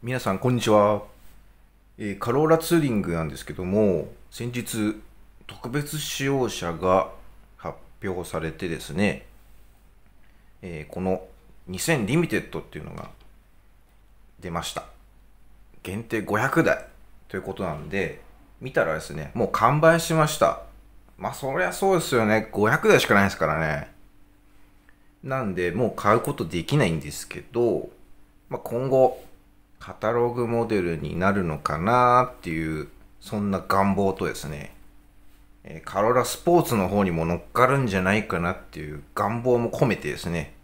皆さんこんにちは、えー、カローラツーリングなんですけども先日特別使用者が発表されてですね、えー、この2000リミテッドっていうのが出ました限定500台ということなんで見たらですねもう完売しましたまあそりゃそうですよね500台しかないですからねなんでもう買うことできないんですけど、まあ、今後カタログモデルになるのかなっていう、そんな願望とですね、えカロラスポーツの方にも乗っかるんじゃないかなっていう願望も込めてですね、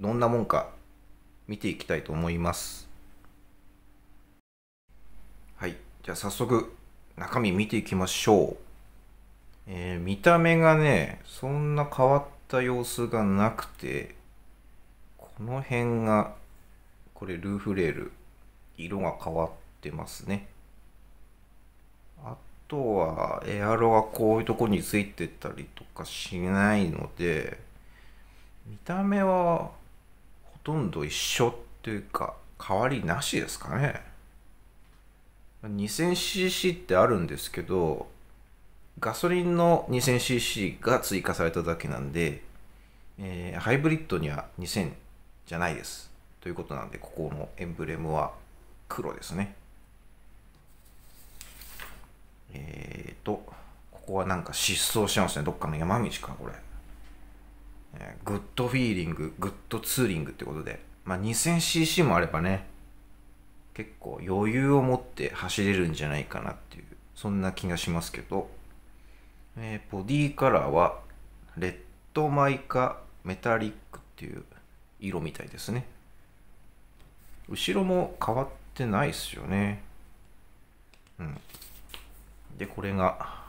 どんなもんか見ていきたいと思います。はい。じゃあ早速中身見ていきましょう。えー、見た目がね、そんな変わった様子がなくて、この辺が、これルーフレール。色が変わってますね。あとは、エアロがこういうとこについてたりとかしないので、見た目はほとんど一緒っていうか、変わりなしですかね。2000cc ってあるんですけど、ガソリンの 2000cc が追加されただけなんで、えー、ハイブリッドには2000じゃないです。ということなんで、ここのエンブレムは黒ですね。えっ、ー、と、ここはなんか失踪してますね。どっかの山道か、これ。えグッドフィーリング、グッドツーリングってことで。まあ、2000cc もあればね、結構余裕を持って走れるんじゃないかなっていう、そんな気がしますけど、えー、ボディカラーは、レッドマイカメタリックっていう色みたいですね。後ろも変わっってないっすよね。うん。で、これが、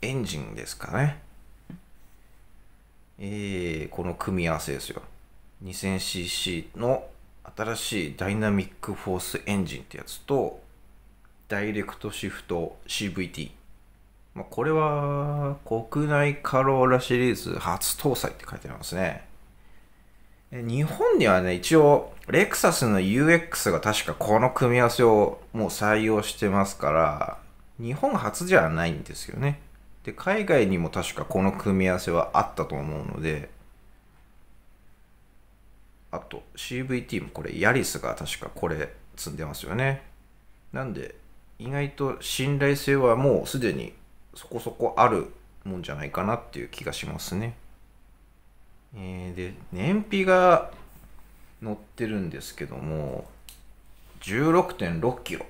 エンジンですかね。えー、この組み合わせですよ。2000cc の新しいダイナミックフォースエンジンってやつと、ダイレクトシフト CVT。まあ、これは国内カローラシリーズ初搭載って書いてありますね。日本にはね、一応、レクサスの UX が確かこの組み合わせをもう採用してますから、日本初じゃないんですよね。で、海外にも確かこの組み合わせはあったと思うので、あと CVT もこれ、ヤリスが確かこれ積んでますよね。なんで、意外と信頼性はもうすでにそこそこあるもんじゃないかなっていう気がしますね。えー、で燃費が乗ってるんですけども16.6キロ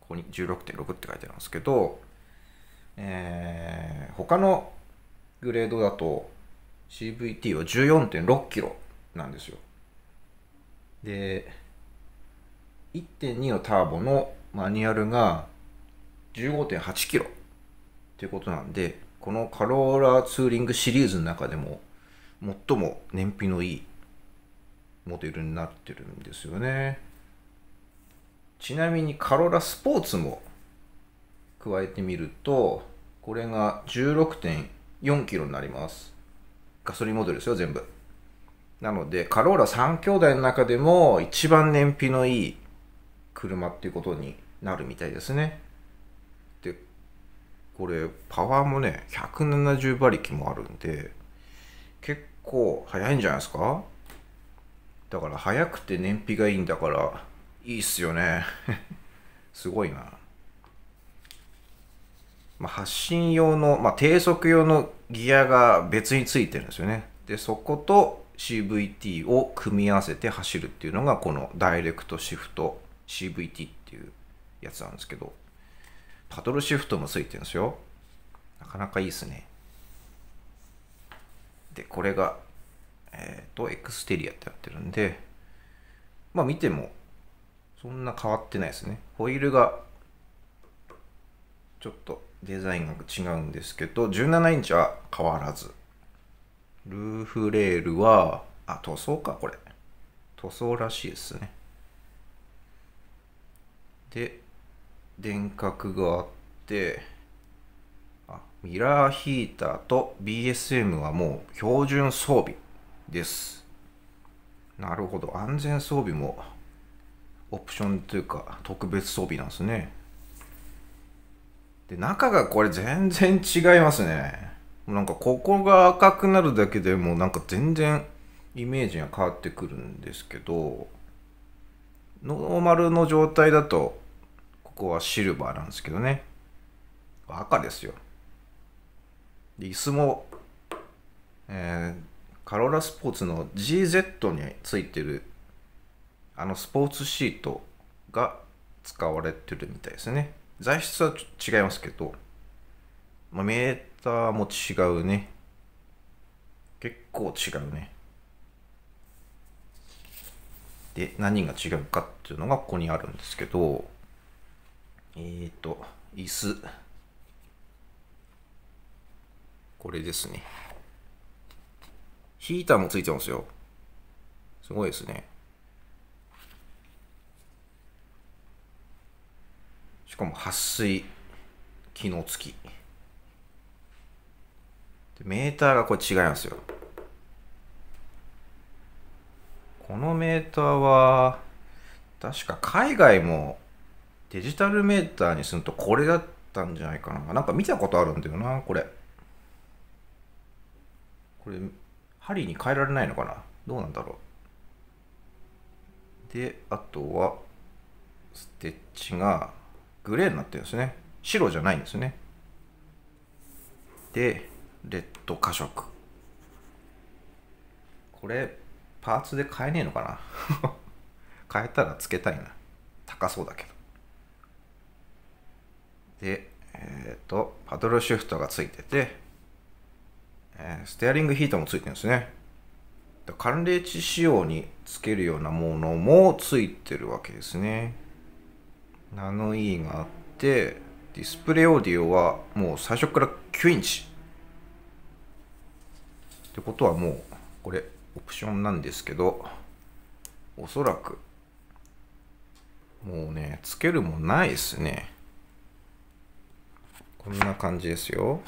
ここに16.6って書いてあるんですけど、えー、他のグレードだと CVT は14.6キロなんですよで1.2のターボのマニュアルが15.8キロっていうことなんでこのカローラツーリングシリーズの中でも最も燃費のいいモデルになってるんですよねちなみにカロラスポーツも加えてみるとこれが16.4キロになりますガソリンモデルですよ全部なのでカローラ3兄弟の中でも一番燃費のいい車っていうことになるみたいですねでこれパワーもね170馬力もあるんで結構早いんじゃないですかだから早くて燃費がいいんだからいいっすよね すごいな、まあ、発信用の、まあ、低速用のギアが別についてるんですよねでそこと CVT を組み合わせて走るっていうのがこのダイレクトシフト CVT っていうやつなんですけどパトルシフトもついてるんですよなかなかいいっすねで、これが、えっ、ー、と、エクステリアってやってるんで、まあ見ても、そんな変わってないですね。ホイールが、ちょっとデザインが違うんですけど、17インチは変わらず。ルーフレールは、あ、塗装か、これ。塗装らしいですね。で、電角があって、ミラーヒーターと BSM はもう標準装備です。なるほど。安全装備もオプションというか特別装備なんですね。で、中がこれ全然違いますね。なんかここが赤くなるだけでもうなんか全然イメージが変わってくるんですけど、ノーマルの状態だと、ここはシルバーなんですけどね。赤ですよ。で椅子も、えー、カローラスポーツの GZ についてるあのスポーツシートが使われてるみたいですね材質は違いますけど、まあ、メーターも違うね結構違うねで何が違うかっていうのがここにあるんですけどえっ、ー、と椅子これですね。ヒーターもついてますよ。すごいですね。しかも撥水機能付き。メーターがこれ違いますよ。このメーターは、確か海外もデジタルメーターにするとこれだったんじゃないかな。なんか見たことあるんだよな、これ。これ、ハリーに変えられないのかなどうなんだろう。で、あとは、ステッチがグレーになってるんですね。白じゃないんですね。で、レッド加色。これ、パーツで買えねえのかな 変えたらつけたいな。高そうだけど。で、えっ、ー、と、パドルシフトがついてて、えステアリングヒーターもついてるんですね。寒冷地仕様につけるようなものもついてるわけですね。ナノイ、E があって、ディスプレイオーディオはもう最初から9インチ。ってことはもう、これ、オプションなんですけど、おそらく、もうね、つけるもないですね。こんな感じですよ。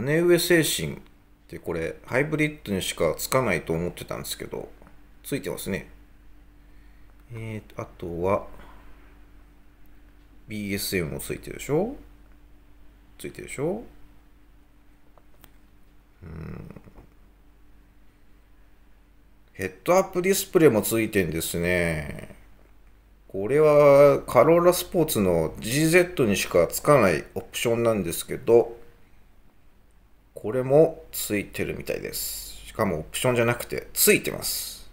姉上精神ってこれハイブリッドにしかつかないと思ってたんですけどついてますねえーとあとは BSM もついてるでしょついてるでしょうんヘッドアップディスプレイもついてんですね。これはカローラスポーツの GZ にしかつかないオプションなんですけど、これもついてるみたいです。しかもオプションじゃなくて、ついてます。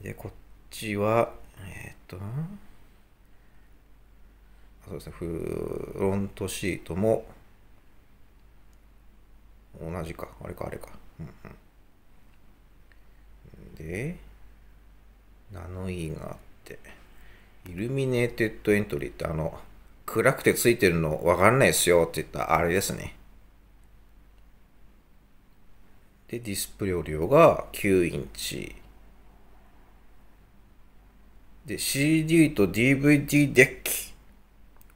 で、こっちは、えっ、ー、と、そうですね、フロントシートも、同じか、あれか、あれか。うんうん、で、ナノイ、ーがあって、イルミネーテッドエントリーってあの、暗くてついてるのわかんないですよって言ったあれですね。で、ディスプレイ量が9インチ。で、CD と DVD デッキ。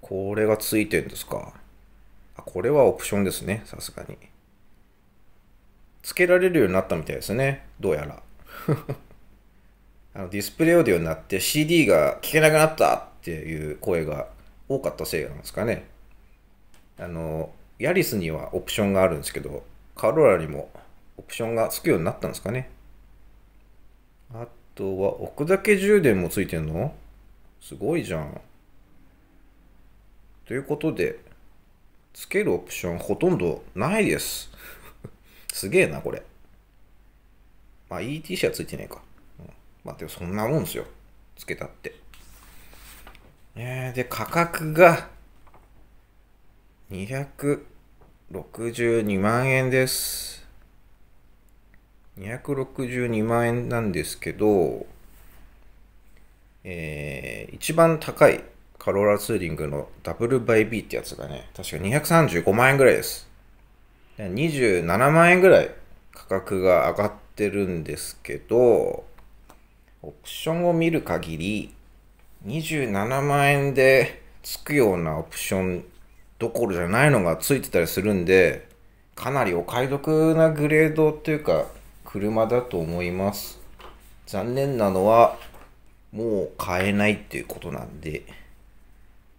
これがついてるんですか。あ、これはオプションですね。さすがに。つけられるようになったみたいですね。どうやら。あのディスプレイオーディオになって CD が聞けなくなったっていう声が多かったせいなんですかね。あの、ヤリスにはオプションがあるんですけど、カロラにもオプションがつくようになったんですかね。あとは、置くだけ充電もついてんのすごいじゃん。ということで、つけるオプションほとんどないです。すげえな、これ。まあ、ETC はついてないか。うん、まあ、でもそんなもんですよ。つけたって。えー、で、価格が262万円です。262万円なんですけど、えー、一番高いカローラツーリングのダブルバイビーってやつがね、確か235万円ぐらいです。27万円ぐらい価格が上がってるんですけど、オプションを見る限り、27万円でつくようなオプションどころじゃないのがついてたりするんで、かなりお買い得なグレードというか、車だと思います。残念なのは、もう買えないっていうことなんで、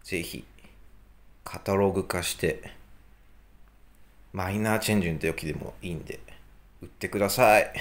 ぜひ、カタログ化して、マイナーチェンジの時でもいいんで、売ってください。